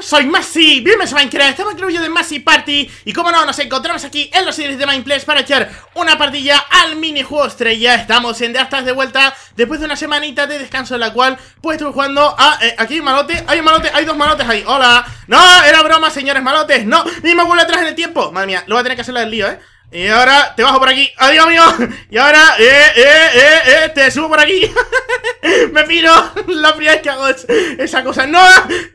Soy Masi, bienvenidos a Minecraft, estamos en el vídeo de Masi Party Y como no, nos encontramos aquí en los series de Mindplays para echar una partilla al minijuego estrella Estamos en Dastas de vuelta después de una semanita de descanso en la cual Pues estuve jugando a... Eh, aquí hay malote, hay un malote, hay dos malotes ahí, hola No, era broma, señores malotes, no, ni me vuelve atrás en el tiempo Madre mía, lo voy a tener que hacer el lío, eh y ahora te bajo por aquí. ¡Adiós, amigo! Y ahora, eh, eh, eh, eh, te subo por aquí. Me piro. La fría que hago esa cosa. ¡No!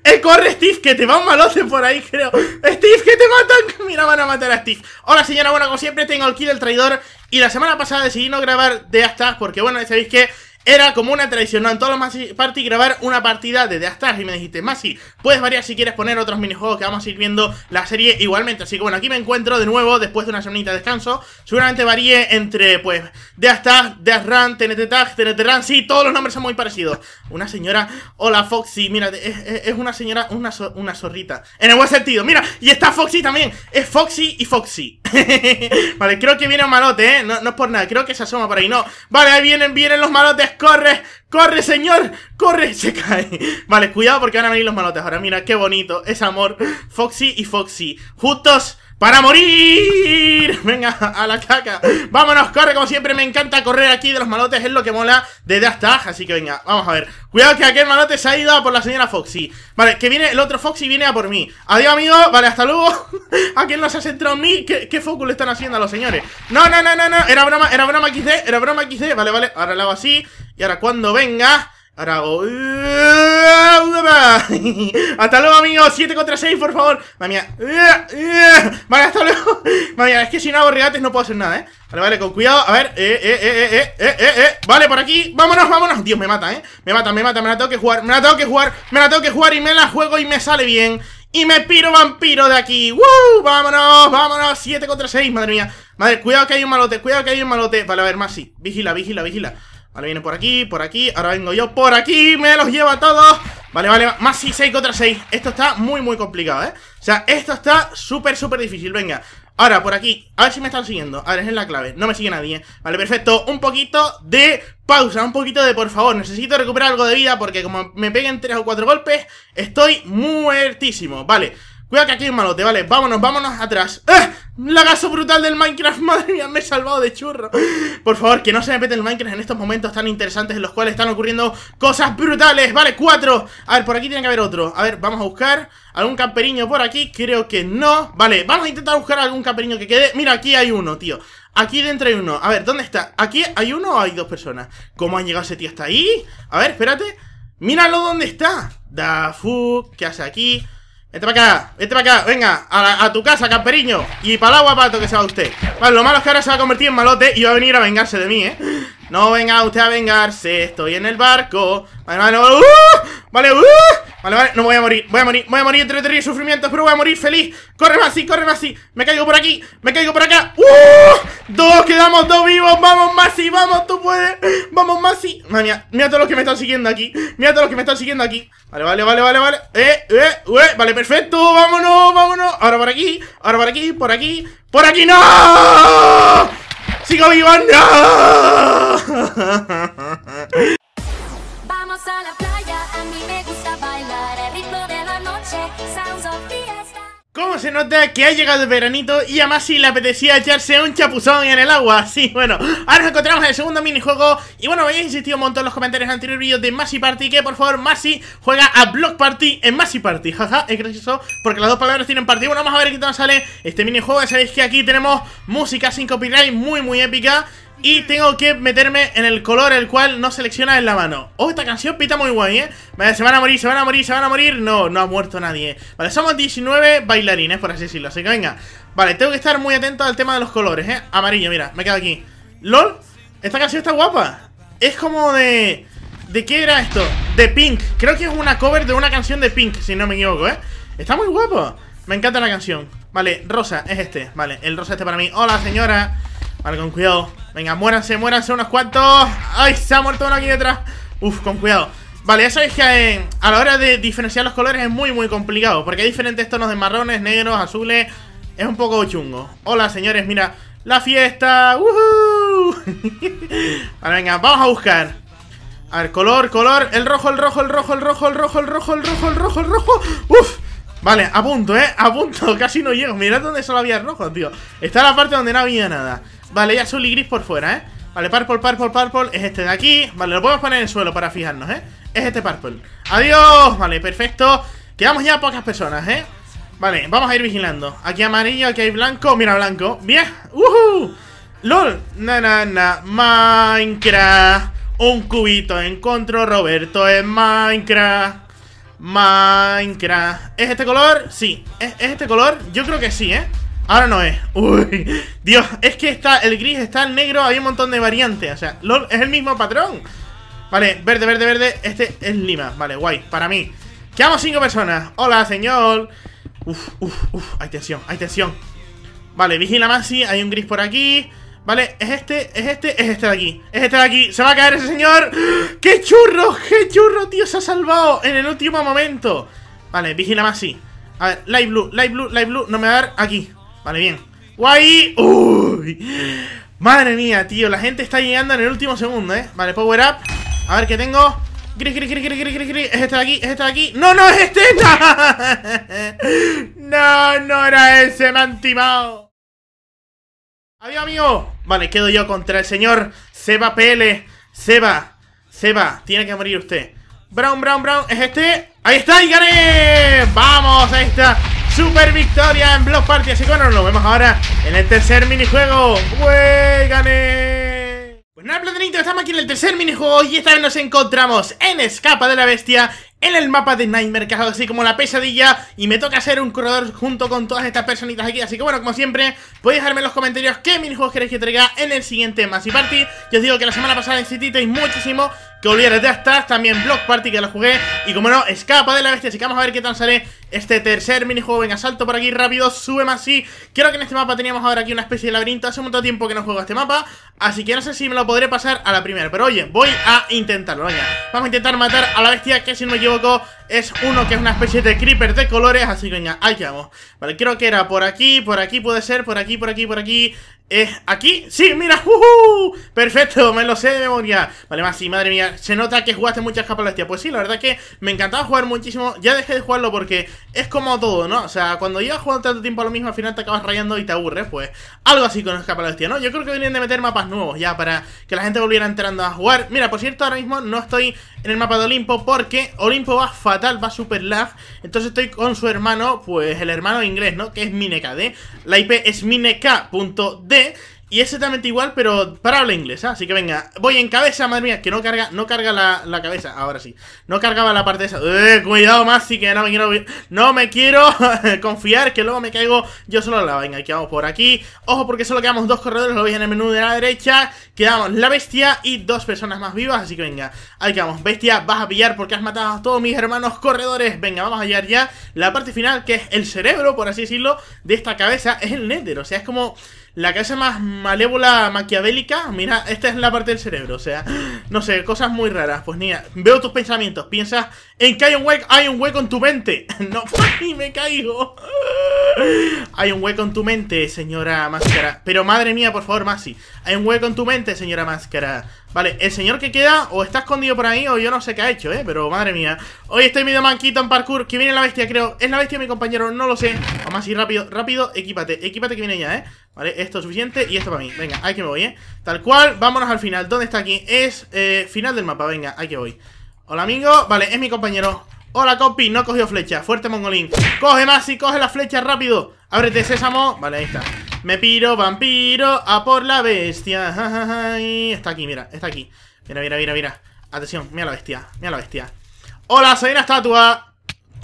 Eh, corre, Steve, que te va un malote por ahí, creo. Steve, que te matan. Mira, van a matar a Steve. Hola, señora. Bueno, como siempre, tengo el kill del traidor. Y la semana pasada decidí no grabar de hasta porque, bueno, ya sabéis que era como una tradición, ¿no? En todos los Massive Party grabar una partida de Tag y me dijiste, Masi, puedes variar si quieres poner otros minijuegos que vamos a ir viendo la serie igualmente. Así que bueno, aquí me encuentro de nuevo después de una semanita de descanso. Seguramente varíe entre, pues, Death Tag, Death Run, TNT Tag, TNT Run, sí, todos los nombres son muy parecidos. Una señora. Hola, Foxy. Mira, es, una señora, una, zorrita. En el buen sentido, mira. Y está Foxy también. Es Foxy y Foxy. vale, creo que viene un malote, ¿eh? No, no es por nada. Creo que se asoma por ahí. No. Vale, ahí vienen, vienen los malotes. Corre, corre, señor. Corre. Se cae. Vale, cuidado porque van a venir los malotes ahora. Mira, qué bonito. Es amor. Foxy y Foxy. juntos para morir. Venga, a la caca. Vámonos, corre como siempre. Me encanta correr aquí de los malotes. Es lo que mola de Dash Así que venga, vamos a ver. Cuidado que aquel malote se ha ido a por la señora Foxy. Vale, que viene el otro Foxy viene a por mí. Adiós, amigo. Vale, hasta luego. ¿A quién nos ha centrado en mí. ¿Qué, qué foco le están haciendo a los señores? No, no, no, no, no. Era broma, era broma XD. Era broma XD. Vale, vale. Ahora lo hago así. Y ahora cuando venga... Ahora hago... Hasta luego, amigos. 7 contra 6, por favor. Mamá Vale, hasta luego. Madre mía, es que si no hago regates no puedo hacer nada, ¿eh? Vale, vale, con cuidado. A ver, eh, eh, eh, eh, eh, eh, eh, eh, Vale, por aquí. Vámonos, vámonos. Dios, me mata, ¿eh? Me mata, me mata, me la tengo que jugar. Me la tengo que jugar. Me la tengo que jugar y me la juego y me sale bien. Y me piro vampiro de aquí. ¡Woo! Vámonos, vámonos. Siete contra seis, madre mía. Madre, cuidado que hay un malote, cuidado que hay un malote. Vale, a ver, más sí. Vigila, vigila, vigila. Vale, viene por aquí, por aquí. Ahora vengo yo por aquí. Me los llevo a todos. Vale, vale, más 6, 6 contra 6 Esto está muy, muy complicado, ¿eh? O sea, esto está súper, súper difícil Venga, Ahora, por aquí, a ver si me están siguiendo A ver, es la clave, no me sigue nadie Vale, perfecto, un poquito de pausa Un poquito de por favor, necesito recuperar algo de vida Porque como me peguen tres o cuatro golpes Estoy muertísimo, vale Cuidado que aquí hay malote, vale, vámonos, vámonos atrás La ¡Eh! Lagazo brutal del Minecraft, madre mía, me he salvado de churro Por favor, que no se me pete el Minecraft en estos momentos tan interesantes En los cuales están ocurriendo cosas brutales Vale, cuatro A ver, por aquí tiene que haber otro A ver, vamos a buscar algún camperiño por aquí Creo que no Vale, vamos a intentar buscar algún camperiño que quede Mira, aquí hay uno, tío Aquí dentro hay uno A ver, ¿dónde está? ¿Aquí hay uno o hay dos personas? ¿Cómo han llegado ese tío hasta ahí? A ver, espérate Míralo dónde está Da ¿qué hace aquí? Vete para acá, vete para acá, venga, a, tu casa, camperiño Y para el agua, pato, que se va usted Vale, lo malo es que ahora se va a convertir en malote Y va a venir a vengarse de mí, ¿eh? No venga usted a vengarse, estoy en el barco Vale, vale, uh, vale, uh, Vale, vale, no voy a morir, voy a morir, voy a morir entre terribles sufrimientos, pero voy a morir feliz. Corre más, corre más, Me caigo por aquí, me caigo por acá. ¡Uh! Dos, quedamos dos vivos. Vamos, Masi, vamos, tú puedes. Vamos, Masi. Madre mira, mira todos los que me están siguiendo aquí. Mira a todos los que me están siguiendo aquí. Vale, vale, vale, vale, vale. Eh, eh, eh. Vale, perfecto. Vámonos, vámonos. Ahora por aquí, ahora por aquí, por aquí. ¡Por aquí no! ¡Sigo vivo! ¡No! a la playa, a mí me gusta bailar el ritmo de la noche, sounds ¿Cómo se nota que ha llegado el veranito y a Masi le apetecía echarse un chapuzón en el agua? Sí, bueno, ahora nos encontramos en el segundo minijuego y bueno, había habéis insistido un montón en los comentarios del anteriores vídeo de Masi Party que por favor Masi juega a Block Party en Masi Party, jaja, es gracioso porque las dos palabras tienen partido. Bueno, vamos a ver qué tal sale este minijuego, ya sabéis que aquí tenemos música sin copyright muy muy épica y tengo que meterme en el color el cual no selecciona en la mano Oh, esta canción pita muy guay, ¿eh? se van a morir, se van a morir, se van a morir No, no ha muerto nadie Vale, somos 19 bailarines, por así decirlo Así que venga Vale, tengo que estar muy atento al tema de los colores, ¿eh? Amarillo, mira, me quedo aquí LOL, esta canción está guapa Es como de... ¿De qué era esto? De Pink Creo que es una cover de una canción de Pink, si no me equivoco, ¿eh? Está muy guapo Me encanta la canción Vale, rosa, es este Vale, el rosa este para mí Hola, señora Vale, con cuidado Venga, muéranse, muéranse unos cuantos ¡Ay, se ha muerto uno aquí detrás! Uf, con cuidado Vale, eso es que eh, a la hora de diferenciar los colores es muy, muy complicado Porque hay diferentes tonos de marrones, negros, azules Es un poco chungo Hola, señores, mira ¡La fiesta! ¡Woohoo! vale, venga, vamos a buscar A ver, color, color El rojo, el rojo, el rojo, el rojo, el rojo, el rojo, el rojo, el rojo, el rojo ¡Uf! Vale, a punto, ¿eh? A punto, casi no llego Mirad dónde solo había rojo, tío Está la parte donde no había nada Vale, ya azul y gris por fuera, ¿eh? Vale, purple, purple, purple Es este de aquí Vale, lo podemos poner en el suelo para fijarnos, ¿eh? Es este purple Adiós Vale, perfecto Quedamos ya pocas personas, ¿eh? Vale, vamos a ir vigilando Aquí amarillo, aquí hay blanco Mira, blanco Bien uhu ¡Lol! Na, na, na Minecraft Un cubito encuentro Roberto en Minecraft Minecraft. ¿Es este color? Sí. ¿Es, este color? Yo creo que sí, ¿eh? Ahora no es. Uy. Dios, es que está el gris, está el negro, hay un montón de variantes. O sea, es el mismo patrón. Vale, verde, verde, verde. Este es lima. Vale, guay, para mí. Quedamos cinco personas. Hola, señor. Uf, uf, uf. Hay tensión, hay tensión. Vale, vigila más, si Hay un gris por aquí. Vale, es este, es este, es este de aquí Es este de aquí, se va a caer ese señor ¡Qué churro, qué churro, tío! Se ha salvado en el último momento Vale, vigila más, sí A ver, light blue, light blue, light blue, no me va a dar aquí Vale, bien ¡Guay! ¡Uy! Madre mía, tío, la gente está llegando en el último segundo, ¿eh? Vale, power up A ver qué tengo Gris, gris, gris, gris, gris, gris, Es este de aquí, es este de aquí. ¡No, no, es este! ¡No! no, no era ese, me han timado. Adiós, amigo. Vale, quedo yo contra el señor Seba PL. Seba, Seba, tiene que morir usted. Brown, Brown, Brown, ¿es este? ¡Ahí está! ¡Y gané! ¡Vamos! Ahí está. Super victoria en Block Party. Así que bueno, nos vemos ahora en el tercer minijuego. ¡Wey! ¡Gané! Pues nada, Platinito, estamos aquí en el tercer minijuego y esta vez nos encontramos en Escapa de la Bestia en el mapa de Nightmare, que es así como la pesadilla Y me toca hacer un corredor junto con todas estas personitas aquí Así que bueno, como siempre, podéis dejarme en los comentarios qué minijuegos queréis que traiga en el siguiente Massive Party Yo os digo que la semana pasada necesitéis muchísimo que olvidaros de estar También Block Party, que lo jugué Y como no, escapa de la bestia, así que vamos a ver qué tal sale este tercer minijuego en asalto por aquí rápido, sube más así Creo que en este mapa teníamos ahora aquí una especie de laberinto Hace mucho tiempo que no juego a este mapa Así que no sé si me lo podré pasar a la primera Pero oye, voy a intentarlo, Vamos a intentar matar a la bestia, que si no me es uno que es una especie de creeper de colores, así que venga, ahí vamos Vale, creo que era por aquí, por aquí puede ser, por aquí, por aquí, por aquí. ¿Es aquí? ¡Sí, mira! ¡Uh Perfecto, me lo sé de memoria Vale, más sí, madre mía, se nota que jugaste muchas capas de bestia Pues sí, la verdad que me encantaba jugar muchísimo Ya dejé de jugarlo porque es como todo, ¿no? O sea, cuando llevas jugando tanto tiempo a lo mismo Al final te acabas rayando y te aburres, pues Algo así con las capas de bestia, ¿no? Yo creo que vienen de meter mapas nuevos ya Para que la gente volviera entrando a jugar Mira, por cierto, ahora mismo no estoy en el mapa de Olimpo porque Olimpo va fatal, va super lag. Entonces estoy con su hermano, pues el hermano inglés, ¿no? Que es Minekd. La IP es minek.d y exactamente igual, pero para habla inglesa. ¿ah? Así que venga, voy en cabeza, madre mía, que no carga, no carga la, cabeza. Ahora sí, no cargaba la parte esa. Eh, cuidado, más, sí que no me quiero, no me quiero confiar, que luego me caigo yo solo la venga. Aquí vamos por aquí. Ojo, porque solo quedamos dos corredores, lo veis en el menú de la derecha. Quedamos la bestia y dos personas más vivas. Así que venga, ahí quedamos. Bestia, vas a pillar porque has matado a todos mis hermanos corredores. Venga, vamos a hallar ya la parte final, que es el cerebro, por así decirlo, de esta cabeza. Es el Nether, o sea, es como. La casa más malévola, maquiavélica. Mira, esta es la parte del cerebro. O sea, no sé, cosas muy raras. Pues niña, veo tus pensamientos. Piensas en que hay un hueco, hay un hueco en tu mente. No, y me caigo. Hay un hueco en tu mente, señora máscara. Pero madre mía, por favor, Masi. Hay un hueco en tu mente, señora máscara. Vale, el señor que queda o está escondido por ahí o yo no sé qué ha hecho, ¿eh? Pero madre mía. Hoy estoy medio manquito en parkour. Que viene la bestia, creo. ¿Es la bestia mi compañero? No lo sé. Vamos más rápido, rápido, equípate. Equípate que viene ya, ¿eh? ¿Vale? Esto es suficiente y esto para mí Venga, hay que me voy, ¿eh? Tal cual, vámonos al final ¿Dónde está aquí? Es eh, final del mapa Venga, hay que voy Hola, amigo Vale, es mi compañero Hola, compi No cogió flecha Fuerte, mongolín Coge, más, y Coge la flecha, rápido Ábrete, sésamo Vale, ahí está Me piro, vampiro A por la bestia Está aquí, mira Está aquí Mira, mira, mira, mira Atención, mira la bestia Mira la bestia Hola, soy una estatua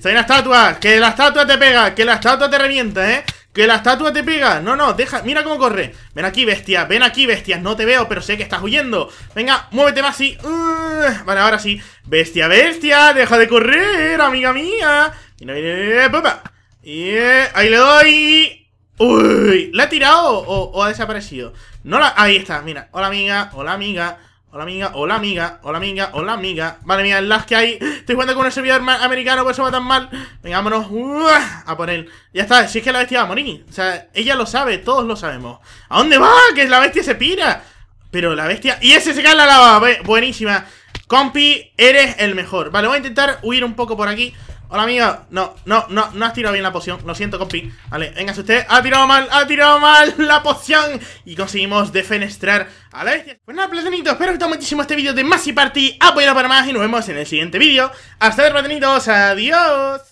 Soy una estatua Que la estatua te pega Que la estatua te revienta, ¿eh? Que la estatua te pega. No, no, deja. Mira cómo corre. Ven aquí, bestia. Ven aquí, bestia. No te veo, pero sé que estás huyendo. Venga, muévete más y. Uh, vale, ahora sí. Bestia, bestia. Deja de correr, amiga mía. Y eh, ahí le doy. Uy, ¿la ha tirado o, o ha desaparecido? No la. Ahí está, mira. Hola, amiga. Hola, amiga. Hola amiga, hola amiga, hola amiga, hola amiga Vale, mía, las que hay Estoy jugando con un servidor americano, por eso va tan mal Vengámonos a poner. Ya está, si es que la bestia va a morir O sea, ella lo sabe, todos lo sabemos ¿A dónde va? Que la bestia se pira Pero la bestia... Y ese se cae la lava Buenísima Compi, eres el mejor Vale, voy a intentar huir un poco por aquí Hola, amigo, No, no, no, no has tirado bien la poción. Lo siento, compi. Vale, venga, usted. Ha tirado mal, ha tirado mal la poción. Y conseguimos defenestrar a la bestia. Pues nada, platanitos. Espero que te muchísimo este vídeo de Massy Party. Apoyalo para más y nos vemos en el siguiente vídeo. Hasta luego, platanitos. Adiós.